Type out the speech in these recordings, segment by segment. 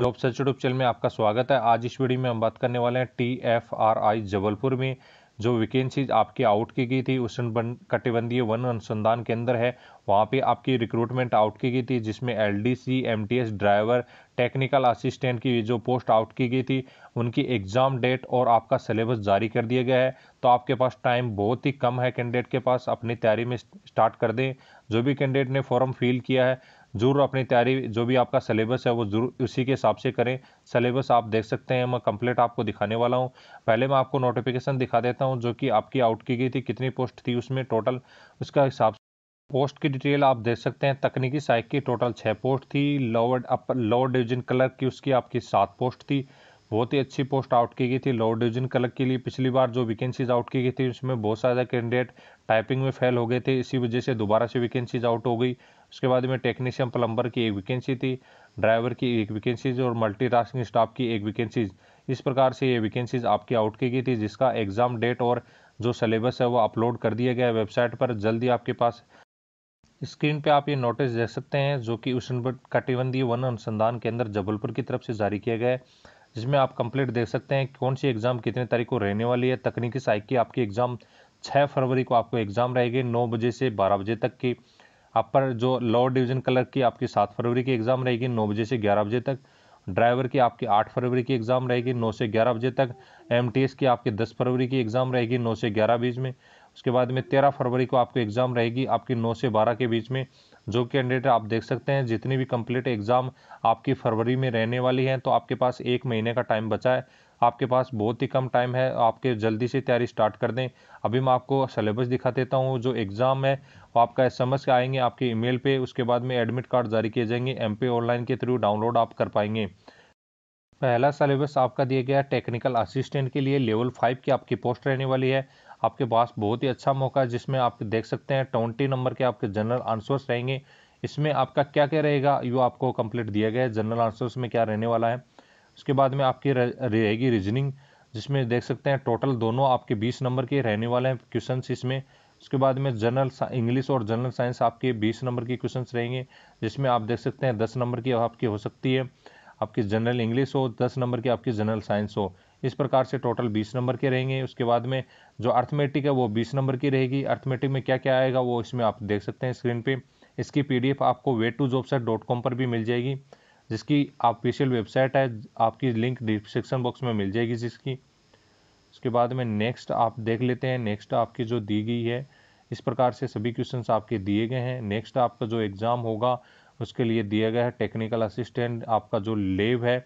job search YouTube channel में आपका स्वागत है आज इस वीडियो में हम बात करने वाले हैं T F R I Jabalpur में जो वैकेंसीज आपकी आउट की गई थी उस कटिबंधीय वन अनुसंधान केंद्र है वहाँ पे आपकी रिक्रूटमेंट आउट की गई थी जिसमें L D C M T S driver technical assistant की जो पोस्ट आउट की गई थी उनकी एग्ज़ाम डेट और आपका सिलेबस जारी कर दिया गया है तो आपके पास टाइम बहुत ही कम है कैंडिडेट के पास अपनी तैयारी में स्टार्ट कर दें जो भी कैंडिडेट ने फॉर्म फिल किया है ज़रूर अपनी तैयारी जो भी आपका सलेबस है वो ज़रूर उसी के हिसाब से करें सिलेबस आप देख सकते हैं मैं कंप्लीट आपको दिखाने वाला हूँ पहले मैं आपको नोटिफिकेशन दिखा देता हूँ जो कि आपकी आउट की गई थी कितनी पोस्ट थी उसमें टोटल उसका हिसाब पोस्ट की डिटेल आप देख सकते हैं तकनीकी साइक की टोटल छः पोस्ट थी lower upper lower division clerk की उसकी आपकी सात पोस्ट थी बहुत ही अच्छी पोस्ट आउट की गई थी लोअर डिवीजन क्लर्क के लिए पिछली बार जो वैकेंसीज आउट की गई थी उसमें बहुत सारे कैंडिडेट टाइपिंग में फेल हो गए थे इसी वजह से दोबारा से वैकेंसीज आउट हो गई उसके बाद में टेक्नीशियन प्लम्बर की एक वैकेंसी थी ड्राइवर की एक वैकेंसीज और मल्टीटास्किंग स्टाफ की एक वैकेंसीज इस प्रकार से ये वैकेंसीज आपकी आउट की गई थी जिसका एग्ज़ाम डेट और जो सिलेबस है वो अपलोड कर दिया गया है वेबसाइट पर जल्दी आपके पास स्क्रीन पे आप ये नोटिस देख सकते हैं जो कि उस कटिबंधीय वन अनुसंधान के अंदर जबलपुर की तरफ से जारी किया गया है जिसमें आप कंप्लीट देख सकते हैं कौन सी एग्ज़ाम कितने तारीख को रहने वाली है तकनीकी साइक की आपकी एग्ज़ाम छः फरवरी को आपको एग्ज़ाम रहेगी नौ बजे से बारह बजे तक की अपर जो लोअर डिवीजन क्लर्क की आपकी सात फरवरी की एग्ज़ाम रहेगी नौ बजे से ग्यारह बजे तक ड्राइवर की आपकी आठ फरवरी की एग्ज़ाम रहेगी नौ से ग्यारह बजे तक एम की आपकी दस फरवरी की एग्ज़ाम रहेगी नौ से ग्यारह बीच में उसके बाद में तेरह फरवरी को आपकी एग्ज़ाम रहेगी आपकी नौ से बारह के बीच में जो कैंडिडेट आप देख सकते हैं जितनी भी कंप्लीट एग्ज़ाम आपकी फरवरी में रहने वाली है तो आपके पास एक महीने का टाइम बचा है आपके पास बहुत ही कम टाइम है आपके जल्दी से तैयारी स्टार्ट कर दें अभी मैं आपको सलेबस दिखा देता हूँ जो एग्ज़ाम है वो आपका एस एम एस आएंगे आपके ईमेल पे उसके बाद में एडमिट कार्ड जारी किए जाएंगे एम पे ऑनलाइन के थ्रू डाउनलोड आप कर पाएंगे पहला सलेबस आपका दिया गया टेक्निकल असिस्टेंट के लिए लेवल फाइव की आपकी पोस्ट रहने वाली है आपके पास बहुत ही अच्छा मौका है जिसमें आप देख सकते हैं ट्वेंटी नंबर के आपके जनरल आंसर्स रहेंगे इसमें आपका क्या क्या रहेगा यू आपको कंप्लीट दिया गया है जनरल आंसर्स में क्या रहने वाला है उसके बाद में आपकी रहेगी रीजनिंग जिसमें देख सकते हैं टोटल दोनों आपके बीस नंबर के रहने वाले हैं क्वेश्चन इसमें उसके बाद में जनरल इंग्लिश और जनरल साइंस आपके बीस नंबर के क्वेश्चन रहेंगे जिसमें आप देख सकते हैं दस नंबर की आपकी हो सकती है आपकी जनरल इंग्लिश हो दस नंबर की आपकी जनरल साइंस हो इस प्रकार से टोटल बीस नंबर के रहेंगे उसके बाद में जो अर्थमेटिक है वो बीस नंबर की रहेगी अर्थमेटिक में क्या क्या आएगा वो इसमें आप देख सकते हैं स्क्रीन पे इसकी पीडीएफ आपको way to job set dot com पर भी मिल जाएगी जिसकी ऑफिशियल वेबसाइट है आपकी लिंक डिस्क्रिप्शन बॉक्स में मिल जाएगी जिसकी उसके बाद में नेक्स्ट आप देख लेते हैं नेक्स्ट आपकी जो दी गई है इस प्रकार से सभी क्वेश्चन आपके दिए गए हैं नेक्स्ट आपका जो एग्ज़ाम होगा उसके लिए दिया गया है टेक्निकल असिस्टेंट आपका जो लेब है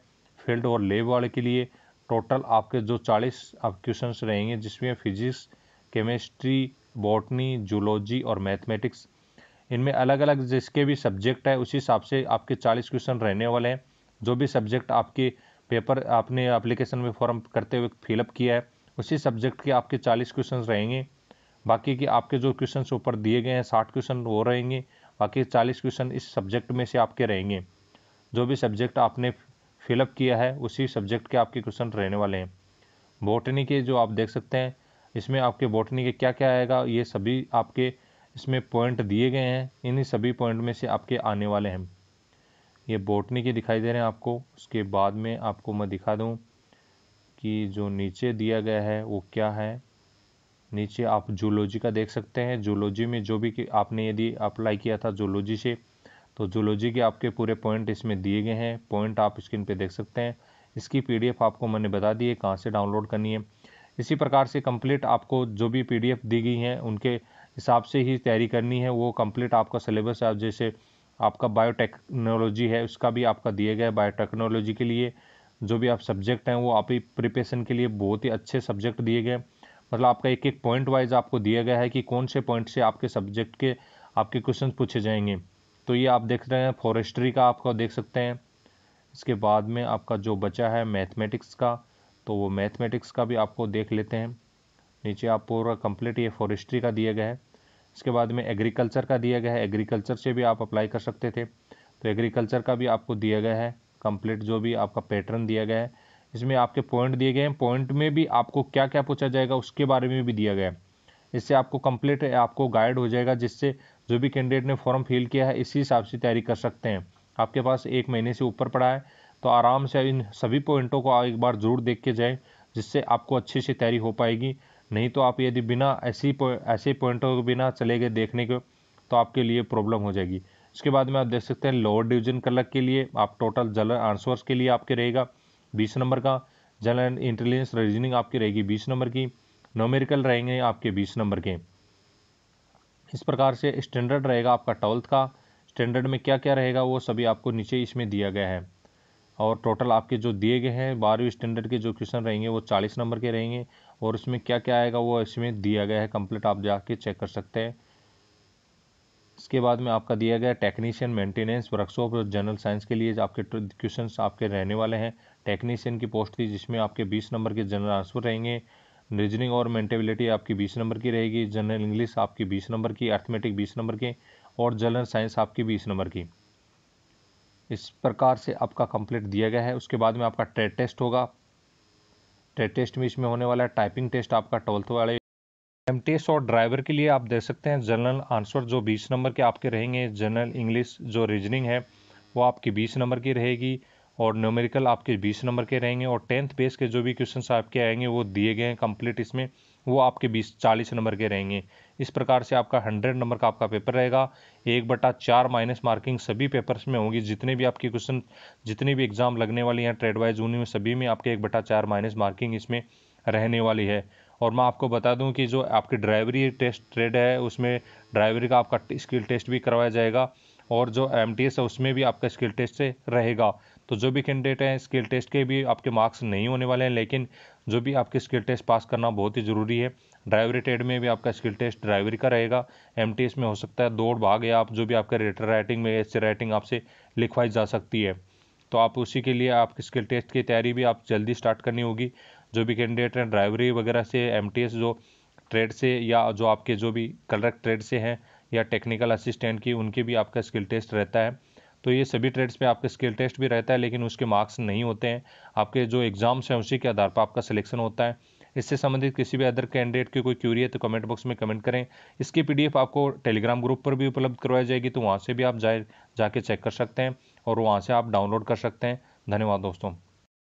फील्ड और लेब वाले के लिए टोटल आपके जो चालीस आप क्वेश्चन रहेंगे जिसमें फिजिक्स केमिस्ट्री बॉटनी जूलॉजी और मैथमेटिक्स इनमें अलग अलग जिसके भी सब्जेक्ट है उसी हिसाब से आपके चालीस क्वेश्चन रहने वाले हैं जो भी सब्जेक्ट आपके पेपर आपने अप्लीकेशन में फॉर्म करते हुए फिलअप किया है उसी सब्जेक्ट के आपके चालीस क्वेश्चन रहेंगे बाकी के आपके जो क्वेश्चन ऊपर दिए गए हैं साठ क्वेश्चन वो रहेंगे बाकी चालीस क्वेश्चन इस सब्जेक्ट में से आपके रहेंगे जो भी सब्जेक्ट आपने फिलअप किया है उसी सब्जेक्ट के आपके क्वेश्चन रहने वाले हैं बोटनी के जो आप देख सकते हैं इसमें आपके बोटनी के क्या क्या आएगा ये सभी आपके इसमें पॉइंट दिए गए हैं इन्हीं सभी पॉइंट में से आपके आने वाले हैं ये बोटनी के दिखाई दे रहे हैं आपको उसके बाद में आपको मैं दिखा दूँ कि जो नीचे दिया गया है वो क्या है नीचे आप जूलॉजी का देख सकते हैं जूलॉजी में जो भी आपने यदि अप्लाई किया था जूलॉजी से तो जूलॉजी के आपके पूरे पॉइंट इसमें दिए गए हैं पॉइंट आप स्क्रीन पे देख सकते हैं इसकी पीडीएफ आपको मैंने बता दी है कहाँ से डाउनलोड करनी है इसी प्रकार से कंप्लीट आपको जो भी पीडीएफ दी गई हैं उनके हिसाब से ही तैयारी करनी है वो कंप्लीट आपका सिलेबस है जैसे आपका बायोटेक्नोलॉजी है उसका भी आपका दिया गया है बायोटेक्नोलॉजी के लिए जो भी आप सब्जेक्ट हैं वो आप ही प्रिपरेशन के लिए बहुत ही अच्छे सब्जेक्ट दिए गए मतलब आपका एक एक पॉइंट वाइज आपको दिया गया है कि कौन से पॉइंट से आपके सब्जेक्ट के आपके क्वेश्चन पूछे जाएंगे तो ये आप देख रहे हैं फॉरेस्ट्री का आपका देख सकते हैं इसके बाद में आपका जो बचा है मैथमेटिक्स का तो वो मैथमेटिक्स का भी आपको देख लेते हैं नीचे आप पूरा कंप्लीट ये फॉरेस्ट्री का दिया गया है इसके बाद में एग्रीकल्चर का दिया गया है एग्रीकल्चर से भी आप अप्लाई कर सकते थे तो एग्रीकल्चर का भी आपको दिया गया है कंप्लीट जो भी आपका पैटर्न दिया गया है इसमें आपके पॉइंट दिए गए हैं पॉइंट में भी आपको क्या क्या पूछा जाएगा उसके बारे में भी दिया गया है इससे आपको कंप्लीट आपको गाइड हो जाएगा जिससे जो भी कैंडिडेट ने फॉर्म फिल किया है इसी हिसाब से तैयारी कर सकते हैं आपके पास एक महीने से ऊपर पड़ा है तो आराम से इन सभी पॉइंटों को एक बार जरूर देख के जाएँ जिससे आपको अच्छे से तैयारी हो पाएगी नहीं तो आप यदि बिना ऐसी ऐसे पॉइंटों के बिना चले गए देखने के तो आपके लिए प्रॉब्लम हो जाएगी इसके बाद में आप देख सकते हैं लोअर डिवीजन कलर के लिए आप टोटल जनरल आंसर्स के लिए आपके रहेगा बीस नंबर का जनरल इंटेलिजेंस रीजनिंग आपकी रहेगी बीस नंबर की नोमेरिकल रहेंगे आपके बीस नंबर के इस प्रकार से स्टैंडर्ड रहेगा आपका ट्वेल्थ का स्टैंडर्ड में क्या क्या रहेगा वो सभी आपको नीचे इसमें दिया गया है और टोटल आपके जो दिए गए हैं बारहवीं स्टैंडर्ड के जो क्वेश्चन रहेंगे वो चालीस नंबर के रहेंगे और उसमें क्या क्या आएगा वो इसमें दिया गया है कंप्लीट आप जाके चेक कर सकते हैं इसके बाद में आपका दिया गया टेक्नीशियन मेंटेनेंस वर्कशॉप और जनरल साइंस के लिए आपके क्वेश्चन आपके रहने वाले हैं टेक्नीशियन की पोस्ट थी जिसमें आपके बीस नंबर के जनरल आंसर रहेंगे रीजनिंग और मेंटेबिलिटी आपकी बीस नंबर की रहेगी जनरल इंग्लिश आपकी बीस नंबर की अर्थमेटिक बीस नंबर के और जनरल साइंस आपकी बीस नंबर की इस प्रकार से आपका कंप्लीट दिया गया है उसके बाद में आपका ट्रेड टेस्ट होगा टेस्ट में इसमें होने वाला है टाइपिंग टेस्ट आपका ट्वेल्थ वाले एम टेस्ट और ड्राइवर के लिए आप दे सकते हैं जनरल आंसर जो बीस नंबर के आपके रहेंगे जनरल इंग्लिश जो रीजनिंग है वो आपकी बीस नंबर की रहेगी और न्यूमेरिकल आपके बीस नंबर के रहेंगे और टेंथ बेस के जो भी क्वेश्चन आपके आएंगे वो दिए गए हैं कंप्लीट इसमें वो आपके बीस चालीस नंबर के रहेंगे इस प्रकार से आपका हंड्रेड नंबर का आपका पेपर रहेगा एक बटा चार माइनस मार्किंग सभी पेपर्स में होंगी जितने भी आपके क्वेश्चन जितने भी एग्जाम लगने वाले हैं ट्रेड वाइज में सभी में आपके एक बटा चार माइनस मार्किंग इसमें रहने वाली है और मैं आपको बता दूं कि जो आपकी ड्राइवरी टेस्ट ट्रेड है उसमें ड्राइवरी का आपका स्किल टेस्ट भी करवाया जाएगा और जो एम है उसमें भी आपका स्किल टेस्ट रहेगा तो जो भी कैंडिडेट हैं स्किल टेस्ट के भी आपके मार्क्स नहीं होने वाले हैं लेकिन जो भी आपके स्किल टेस्ट पास करना बहुत ही ज़रूरी है ड्राइवरी ट्रेड में भी आपका स्किल टेस्ट ड्राइवरी का रहेगा एम में हो सकता है दौड़ भाग या आप जो भी आपका रेटर राइटिंग में एस राइटिंग आपसे लिखवाई जा सकती है तो आप उसी के लिए आपकी स्किल टेस्ट की तैयारी भी आप जल्दी स्टार्ट करनी होगी जो भी कैंडिडेट हैं ड्राइवरी वगैरह से एम जो ट्रेड से या जो आपके जो भी कलर ट्रेड से हैं या टेक्निकल असिस्टेंट की उनकी भी आपका स्किल टेस्ट रहता है तो ये सभी ट्रेड्स पे आपके स्किल टेस्ट भी रहता है लेकिन उसके मार्क्स नहीं होते हैं आपके जो एग्ज़ाम्स हैं उसी के आधार पर आपका सिलेक्शन होता है इससे संबंधित किसी भी अदर कैंडिडेट की कोई क्यूरी है तो कमेंट बॉक्स में कमेंट करें इसकी पी आपको टेलीग्राम ग्रुप पर भी उपलब्ध करवाई जाएगी तो वहाँ से भी आप जाए जाके चेक कर सकते हैं और वहाँ से आप डाउनलोड कर सकते हैं धन्यवाद दोस्तों